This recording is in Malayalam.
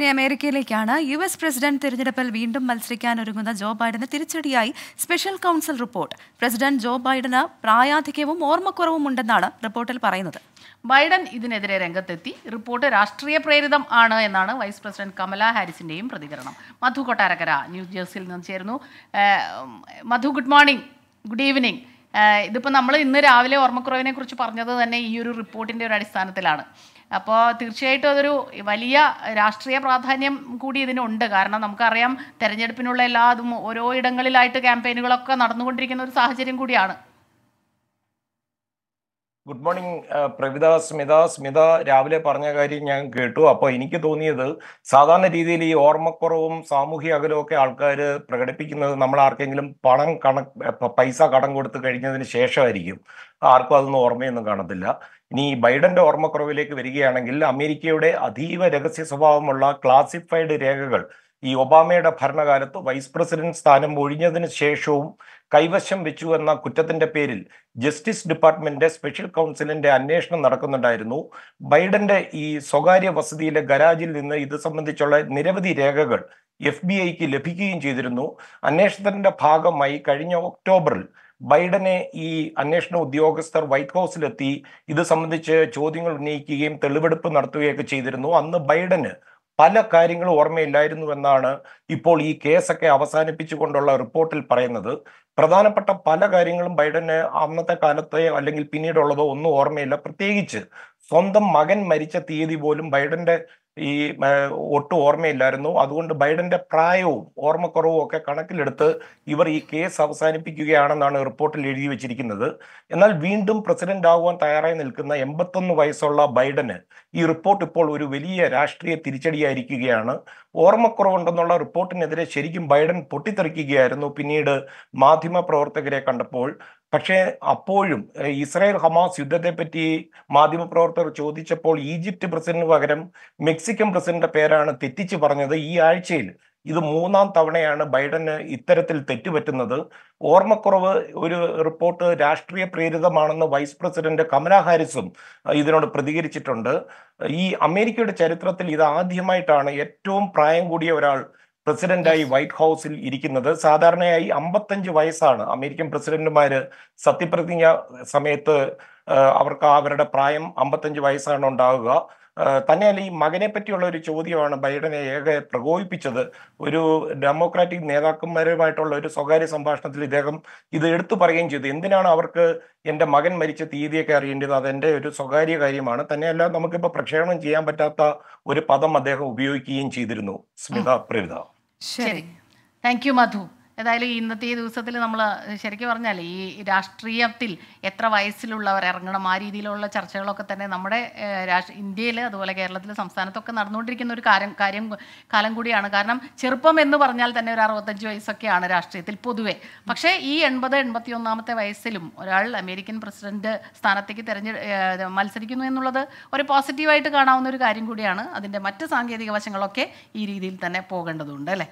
ഇനി അമേരിക്കയിലേക്കാണ് യു എസ് പ്രസിഡന്റ് തിരഞ്ഞെടുപ്പിൽ വീണ്ടും മത്സരിക്കാൻ ഒരുങ്ങുന്ന ജോ ബൈഡന് തിരിച്ചടിയായി special council report president Joe ബൈഡന് പ്രായാധിക്യവും ഓർമ്മക്കുറവും ഉണ്ടെന്നാണ് റിപ്പോർട്ടിൽ പറയുന്നത് ബൈഡൻ ഇതിനെതിരെ രംഗത്തെത്തി റിപ്പോർട്ട് രാഷ്ട്രീയ പ്രേരിതം ആണ് എന്നാണ് വൈസ് പ്രസിഡന്റ് കമല ഹാരിസിന്റെയും പ്രതികരണം മധു കൊട്ടാരക്കര ന്യൂജേഴ്സിൽ നിന്ന് ചേരുന്നു Madhu good morning good evening ഇതിപ്പോൾ നമ്മൾ ഇന്ന് രാവിലെ ഓർമ്മക്കുറവിനെ കുറിച്ച് പറഞ്ഞത് തന്നെ ഈ ഒരു റിപ്പോർട്ടിൻ്റെ ഒരു അടിസ്ഥാനത്തിലാണ് അപ്പോൾ തീർച്ചയായിട്ടും അതൊരു വലിയ രാഷ്ട്രീയ പ്രാധാന്യം കൂടി ഇതിനുണ്ട് കാരണം നമുക്കറിയാം തെരഞ്ഞെടുപ്പിനുള്ള എല്ലാ അതും ഓരോ ഇടങ്ങളിലായിട്ട് ക്യാമ്പയിനുകളൊക്കെ നടന്നുകൊണ്ടിരിക്കുന്ന ഒരു സാഹചര്യം കൂടിയാണ് good morning uh, Pravitha Smitha Smitha രാവിലെ പറഞ്ഞ കാര്യം ഞാൻ കേട്ടു അപ്പോൾ എനിക്ക് തോന്നിയത് സാധാരണ രീതിയിൽ ഈ ഓർമ്മക്കുറവും സാമൂഹ്യ ഒക്കെ ആൾക്കാർ പ്രകടിപ്പിക്കുന്നത് നമ്മൾ ആർക്കെങ്കിലും പണം കണ പൈസ കടം കൊടുത്ത് കഴിഞ്ഞതിന് ശേഷമായിരിക്കും ആർക്കും അതൊന്നും ഓർമ്മയൊന്നും കാണത്തില്ല ഇനി ബൈഡന്റെ ഓർമ്മക്കുറവിലേക്ക് വരികയാണെങ്കിൽ അമേരിക്കയുടെ അതീവ രഹസ്യ സ്വഭാവമുള്ള ക്ലാസിഫൈഡ് രേഖകൾ ഈ ഒബാമയുടെ ഭരണകാലത്ത് വൈസ് പ്രസിഡന്റ് സ്ഥാനം ഒഴിഞ്ഞതിന് ശേഷവും കൈവശം വെച്ചു എന്ന കുറ്റത്തിന്റെ പേരിൽ ജസ്റ്റിസ് ഡിപ്പാർട്ട്മെന്റ് സ്പെഷ്യൽ കൗൺസിലിന്റെ അന്വേഷണം നടക്കുന്നുണ്ടായിരുന്നു ബൈഡന്റെ ഈ സ്വകാര്യ വസതിയിലെ ഗരാജിൽ നിന്ന് ഇത് സംബന്ധിച്ചുള്ള നിരവധി രേഖകൾ എഫ് ബി ഐക്ക് ലഭിക്കുകയും ചെയ്തിരുന്നു അന്വേഷണത്തിന്റെ ഭാഗമായി കഴിഞ്ഞ ഒക്ടോബറിൽ ബൈഡനെ ഈ അന്വേഷണ ഉദ്യോഗസ്ഥർ വൈറ്റ് ഹൗസിലെത്തി ഇത് സംബന്ധിച്ച് ചോദ്യങ്ങൾ ഉന്നയിക്കുകയും തെളിവെടുപ്പ് നടത്തുകയൊക്കെ ചെയ്തിരുന്നു അന്ന് ബൈഡന് പല കാര്യങ്ങളും ഓർമ്മയില്ലായിരുന്നു എന്നാണ് ഇപ്പോൾ ഈ കേസൊക്കെ അവസാനിപ്പിച്ചുകൊണ്ടുള്ള റിപ്പോർട്ടിൽ പറയുന്നത് പ്രധാനപ്പെട്ട പല കാര്യങ്ങളും ബൈഡന് അന്നത്തെ കാലത്തെ അല്ലെങ്കിൽ പിന്നീടുള്ളതോ ഒന്നും ഓർമ്മയില്ല പ്രത്യേകിച്ച് സ്വന്തം മകൻ മരിച്ച തീയതി പോലും ബൈഡന്റെ ഈ ഒട്ടും ഓർമ്മയില്ലായിരുന്നു അതുകൊണ്ട് ബൈഡന്റെ പ്രായവും ഓർമ്മക്കുറവും ഒക്കെ കണക്കിലെടുത്ത് ഇവർ ഈ കേസ് അവസാനിപ്പിക്കുകയാണെന്നാണ് റിപ്പോർട്ടിൽ എഴുതി വെച്ചിരിക്കുന്നത് എന്നാൽ വീണ്ടും പ്രസിഡന്റ് ആകുവാൻ തയ്യാറായി നിൽക്കുന്ന എൺപത്തൊന്ന് വയസ്സുള്ള ബൈഡന് ഈ റിപ്പോർട്ട് ഇപ്പോൾ ഒരു വലിയ രാഷ്ട്രീയ തിരിച്ചടിയായിരിക്കുകയാണ് ഓർമ്മക്കുറവുണ്ടെന്നുള്ള റിപ്പോർട്ടിനെതിരെ ശരിക്കും ബൈഡൻ പൊട്ടിത്തെറിക്കുകയായിരുന്നു പിന്നീട് മാധ്യമ പ്രവർത്തകരെ കണ്ടപ്പോൾ പക്ഷേ അപ്പോഴും ഇസ്രായേൽ ഹമാസ് യുദ്ധത്തെപ്പറ്റി മാധ്യമപ്രവർത്തകർ ചോദിച്ചപ്പോൾ ഈജിപ്ത് പ്രസിഡന്റിന് പകരം മെക്സിക്കൻ പ്രസിഡന്റിന്റെ പേരാണ് തെറ്റിച്ച് പറഞ്ഞത് ഈ ആഴ്ചയിൽ ഇത് മൂന്നാം തവണയാണ് ബൈഡന് ഇത്തരത്തിൽ തെറ്റുപറ്റുന്നത് ഓർമ്മക്കുറവ് ഒരു റിപ്പോർട്ട് രാഷ്ട്രീയ പ്രേരിതമാണെന്ന് വൈസ് പ്രസിഡന്റ് കമല ഹാരിസും ഇതിനോട് പ്രതികരിച്ചിട്ടുണ്ട് ഈ അമേരിക്കയുടെ ചരിത്രത്തിൽ ഇത് ആദ്യമായിട്ടാണ് ഏറ്റവും പ്രായം കൂടിയ ഒരാൾ പ്രസിഡന്റായി വൈറ്റ് ഹൗസിൽ ഇരിക്കുന്നത് സാധാരണയായി അമ്പത്തഞ്ച് വയസ്സാണ് അമേരിക്കൻ പ്രസിഡന്റുമാർ സത്യപ്രതിജ്ഞ സമയത്ത് അവർക്ക് അവരുടെ പ്രായം അമ്പത്തഞ്ച് വയസ്സാണ് ഉണ്ടാവുക തന്നെയല്ല ഈ മകനെ പറ്റിയുള്ള ഒരു ചോദ്യമാണ് ബൈഡനെ ഏകെ പ്രകോപിപ്പിച്ചത് ഒരു ഡെമോക്രാറ്റിക് നേതാക്കന്മാരുമായിട്ടുള്ള ഒരു സ്വകാര്യ സംഭാഷണത്തിൽ ഇദ്ദേഹം ഇത് എടുത്തു പറയുകയും ചെയ്തു എന്തിനാണ് അവർക്ക് എൻ്റെ മകൻ മരിച്ച തീയതിയൊക്കെ അറിയേണ്ടത് അതെൻ്റെ ഒരു സ്വകാര്യ കാര്യമാണ് തന്നെയല്ല നമുക്കിപ്പോൾ പ്രക്ഷേപണം ചെയ്യാൻ പറ്റാത്ത ഒരു പദം അദ്ദേഹം ഉപയോഗിക്കുകയും ചെയ്തിരുന്നു സ്മിത പ്രവിത ശരി താങ്ക് യു മധു ഏതായാലും ഇന്നത്തെ ഈ ദിവസത്തിൽ നമ്മൾ ശരിക്കും പറഞ്ഞാൽ ഈ രാഷ്ട്രീയത്തിൽ എത്ര വയസ്സിലുള്ളവർ ഇറങ്ങണം ആ രീതിയിലുള്ള ചർച്ചകളൊക്കെ തന്നെ നമ്മുടെ ഇന്ത്യയിൽ അതുപോലെ കേരളത്തിൽ സംസ്ഥാനത്തൊക്കെ നടന്നുകൊണ്ടിരിക്കുന്ന ഒരു കാര്യം കാര്യം കാലം കൂടിയാണ് കാരണം ചെറുപ്പം എന്ന് പറഞ്ഞാൽ തന്നെ ഒരു അറുപത്തഞ്ച് വയസ്സൊക്കെയാണ് രാഷ്ട്രീയത്തിൽ പൊതുവേ പക്ഷേ ഈ എൺപത് എൺപത്തി ഒന്നാമത്തെ വയസ്സിലും ഒരാൾ അമേരിക്കൻ പ്രസിഡന്റ് സ്ഥാനത്തേക്ക് തെരഞ്ഞെ മത്സരിക്കുന്നു എന്നുള്ളത് ഒരു പോസിറ്റീവായിട്ട് കാണാവുന്ന ഒരു കാര്യം കൂടിയാണ് അതിൻ്റെ മറ്റ് സാങ്കേതിക വശങ്ങളൊക്കെ ഈ രീതിയിൽ തന്നെ പോകേണ്ടതുണ്ട് അല്ലേ